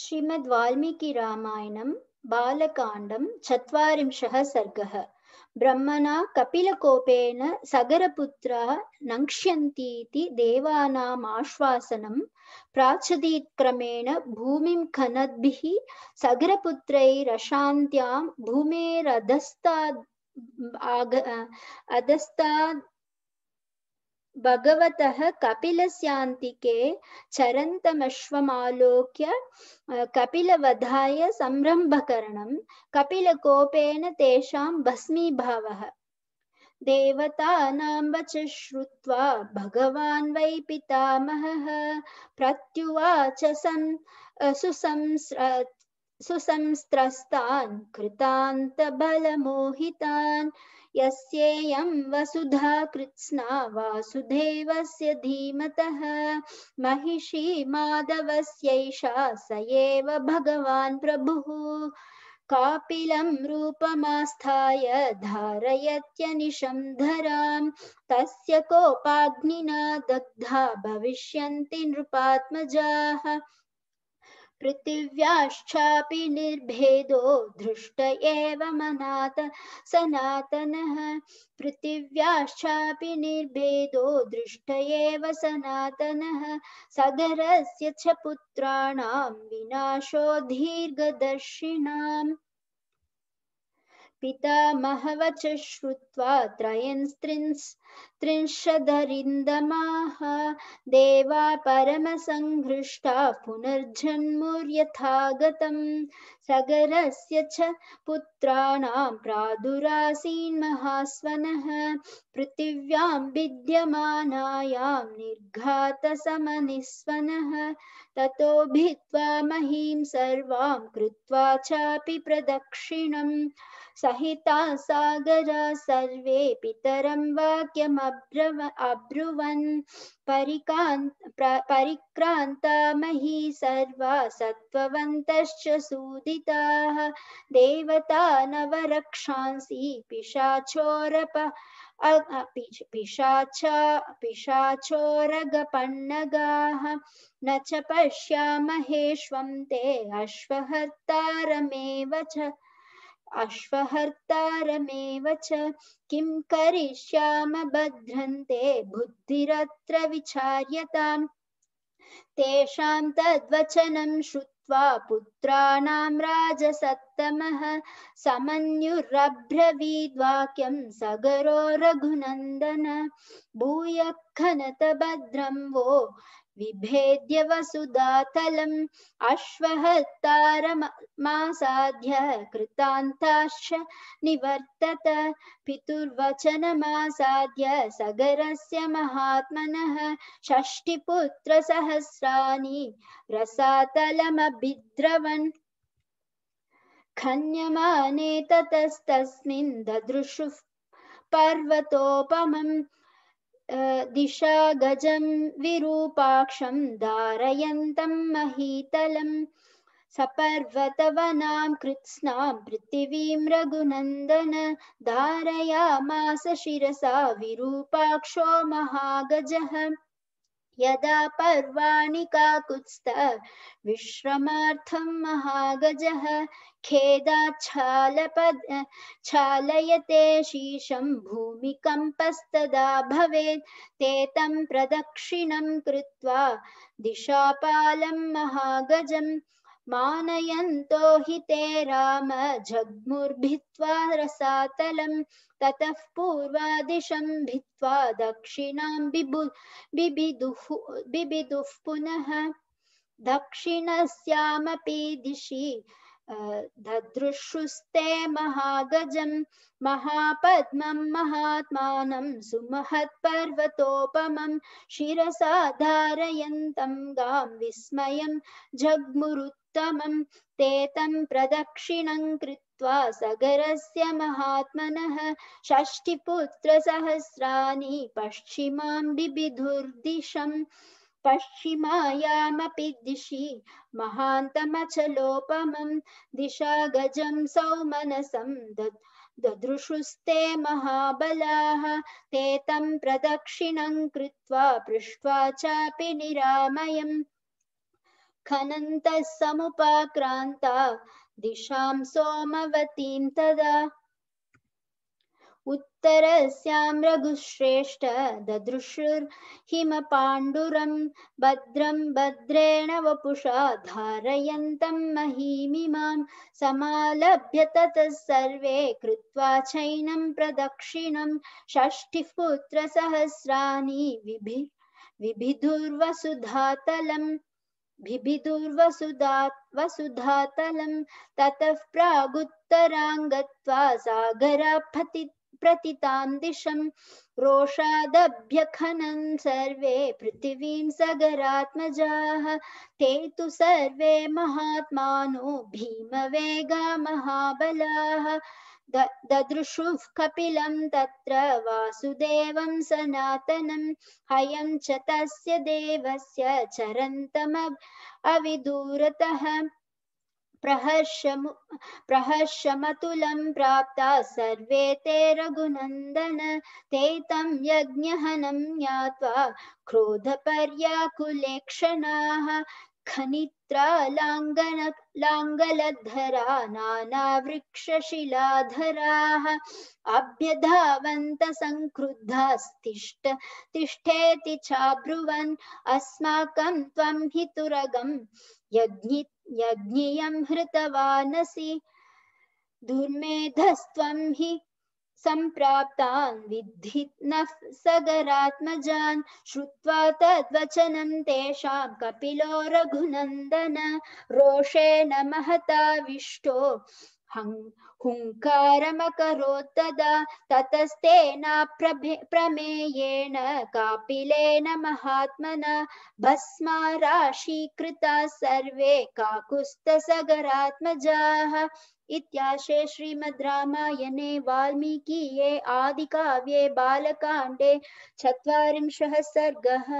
श्रीमद् वाल्मीकिरामायणं बालकाण्डं चत्वारिंशः सर्गः ब्रह्मणा कपिलकोपेन सगरपुत्राः नङ्क्ष्यन्तीति देवानामाश्वासनं प्राचदीक्रमेण भूमिं खनद्भिः सगरपुत्रैरशान्त्यां भूमेरधस्ताद् आग अधस्ताद् भगवतः कपिलस्यान्तिके चरन्तमश्वमालोक्य कपिलवधाय संरम्भकरणं कपिलकोपेन तेषां भस्मीभावः देवतानां वच श्रुत्वा भगवान् वै पितामहः प्रत्युवाच सन् सुसंस्र सुसंस्त्रस्तान् कृतान्तबलमोहितान् यस्येयं वसुधा कृत्स्ना वासुदेवस्य धीमतः महिषी माधवस्यैषा स एव भगवान् प्रभुः कापिलं रूपमास्थाय धारयत्यनिशं धरां तस्य कोपाग्निना दग्धा भविष्यन्ति नृपात्मजाः पृथिव्याश्चापि निर्भेदो दृष्ट एव मनात सनातनः पृथिव्याश्चापि निर्भेदो दृष्ट एव सनातनः सगरस्य च पुत्राणां विनाशो दीर्घदर्शिणाम् पितामहवच श्रुत्वा त्रयंस्त्रिंस् त्रिंशदरिन्दमाः देवा परमसङ्घृष्टा पुनर्जन्मुर्यथा गतम् सगरस्य च पुत्राणां प्रादुरासीन्महास्वनः पृथिव्यां विद्यमानायां निर्घातसमनिस्वनः ततो भित्त्वा महीं सर्वां कृत्वा चापि सहिता सागरा सर्वे पितरं वाक्यमब्रव अब्रुवन् परिकान्त परिक्रान्ता मही सर्वा सत्त्ववन्तश्च सूदिताः देवता नवरक्षांसि पिशाचोरप पिशाचोरगपन्नगाः न च पश्यामहेष्वं ते अश्वहर्तारमेव च अश्वहर्तारमेव च किं करिष्याम भद्रन्ते बुद्धिरत्र विचार्यताम् तेषां तद्वचनं श्रुत्वा पुत्राणां राजसत् उत्तमः सगरो रघुनन्दन भूय खनत भद्रं वो विभेद्य वसुधातलम् अश्वहत्तारमासाध्य कृतान्ताश्च निवर्तत पितुर्वचनमासाध्य सगरस्य महात्मनः षष्टिपुत्रसहस्राणि रसातलमभिद्रवन् खन्यमाने ततस्तस्मिन् ददृशुः पर्वतोपमं दिशा गजं विरूपाक्षं धारयन्तं महीतलम् सपर्वतवनां कृत्स्नां पृथिवीं रघुनन्दन धारयामास शिरसा विरूपाक्षो महागजः यदा पर्वाणि काकुत्स्थ विश्रमार्थं महागजः खेदाच्छालपद छालयते शीशं भूमिकम्पस्तदा भवेत् ते तं प्रदक्षिणं कृत्वा दिशापालं महागजम् मानयन्तो हि ते राम जग्मुर्भित्वा रसातलं ततः पूर्वादिशं भित्त्वा दक्षिणां बिबु बिबिदुः बिबिदुः पुनः दक्षिणस्यामपि दिशि धदृशुस्ते महागजं महापद्मं महात्मानं सुमहत्पर्वतोपमं शिसा धारय गां विस्मयं जग्मुरुत्तमं ते तं प्रदक्षिणं कृत्वा सगरस्य महात्मनः षष्टिपुत्रसहस्राणि पश्चिमां बिबिधुर्दिशम् पश्चिमायामपि दिशि महान्तमचलोपमं दिशा गजं सौमनसं दद् ददृशुस्ते महाबलाः ते तं प्रदक्षिणं कृत्वा पृष्ट्वा चापि निरामयम् खनन्तः समुपाक्रान्ता दिशां सोमवतीं तदा तरस्यां रघुश्रेष्ठ ददृशुर्हिमपाण्डुरं भद्रं भद्रेण वपुषा धारयन्तं महीमिमां समालभ्य ततः सर्वे कृत्वा चैनं प्रदक्षिणं षष्ठिः पुत्रसहस्राणि विभि विभिदुर्वसुधातलम् बिभिदुर्वसुधा वसुधातलं ततः प्रागुत्तराङ्गत्वा सागरा पतित् प्रतितां दिशं रोषादभ्यखनन् सर्वे पृथिवीं सगरात्मजाः ते तु सर्वे महात्मानो भीमवेगा महाबलाः ददृशुः कपिलं तत्र वासुदेवं सनातनं हयं च तस्य देवस्य चरन्तमविदूरतः प्रहर्षम प्रहर्षमतुलं प्राप्ता सर्वे ते रघुनन्दन ते तं यज्ञहनं ज्ञात्वा क्रोधपर्याकुलेक्षणाः खनित्रा लाङ्गन लाङ्गलधरा नानावृक्षशिलाधराः अभ्यधावन्तसङ्क्रुद्धास्तिष्ठ तिष्ठेति चाब्रुवन् अस्माकं त्वं हि तुरगं यज्ञियं हृतवानसि दुर्मेधस्त्वं हि सम्प्राप्तान् विद्धि नः सगरात्मजान् श्रुत्वा तद्वचनं तेषां कपिलो रघुनन्दन रोषेण महताविष्टो हुङ्कारमकरोत्तदा ततस्तेन प्रभे प्रमेयेण कापिलेन महात्मना भस्मा राशीकृता सर्वे काकुस्तसगरात्मजाः इत्याशे श्रीमद् रामायणे वाल्मीकीये आदिकाव्ये बालकाण्डे चत्वारिंशः सर्गः